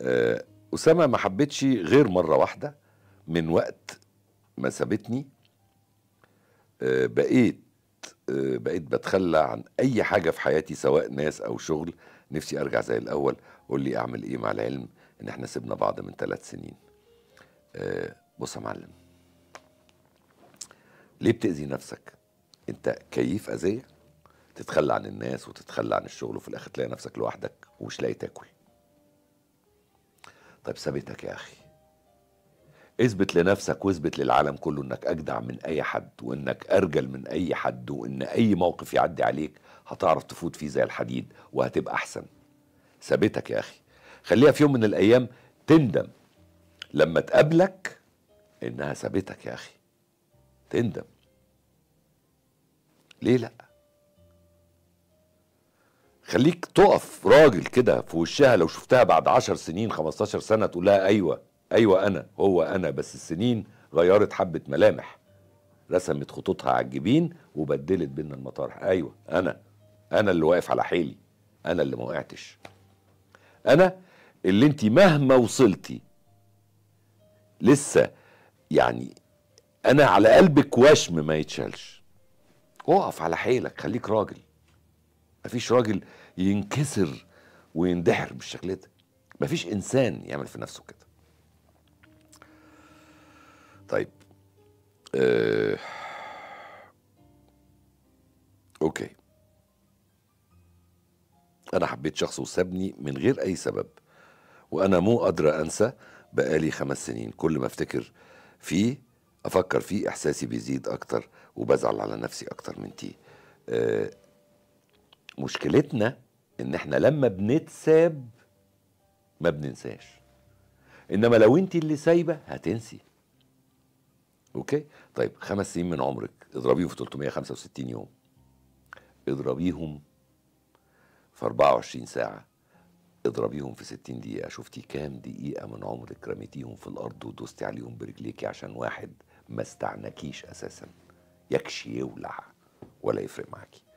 آه، اسامه ما حبتش غير مره واحده من وقت ما سابتني آه، بقيت آه، بقيت بتخلى عن اي حاجه في حياتي سواء ناس او شغل نفسي ارجع زي الاول قول لي اعمل ايه مع العلم ان احنا سيبنا بعض من ثلاث سنين بص يا معلم ليه بتاذي نفسك انت كيف اذيه تتخلى عن الناس وتتخلى عن الشغل وفي الاخر تلاقي نفسك لوحدك ومش لاقي تاكل طيب ثابتك يا اخي اثبت لنفسك واثبت للعالم كله انك اجدع من اي حد وانك ارجل من اي حد وان اي موقف يعدي عليك هتعرف تفوت فيه زي الحديد وهتبقى احسن ثابتك يا اخي خليها في يوم من الايام تندم لما تقابلك انها ثابتك يا اخي تندم ليه لا خليك تقف راجل كده في وشها لو شفتها بعد 10 سنين 15 سنه تقول لها ايوه ايوه انا هو انا بس السنين غيرت حبه ملامح رسمت خطوطها على الجبين وبدلت بينا المطارح ايوه انا انا اللي واقف على حيلي انا اللي ما وقعتش انا اللي انت مهما وصلتي لسه يعني انا على قلبك وشم ما يتشالش اقف على حيلك خليك راجل مفيش راجل ينكسر ويندحر بالشكل ده مفيش انسان يعمل في نفسه كده طيب آه. اوكي انا حبيت شخص وسابني من غير اي سبب وانا مو قادره انسى بقالي خمس سنين كل ما افتكر فيه افكر فيه احساسي بيزيد اكتر وبزعل على نفسي اكتر من تي آه مشكلتنا ان احنا لما بنتساب ما بننساش انما لو انت اللي سايبه هتنسي اوكي طيب خمس سنين من عمرك اضربيهم في 365 يوم اضربيهم في 24 ساعه اضربيهم في 60 دقيقه شفتي كام دقيقه من عمرك رميتيهم في الارض ودوستي عليهم برجليكي عشان واحد ما استعنكيش اساسا يكشي يولع ولا يفرق معاكي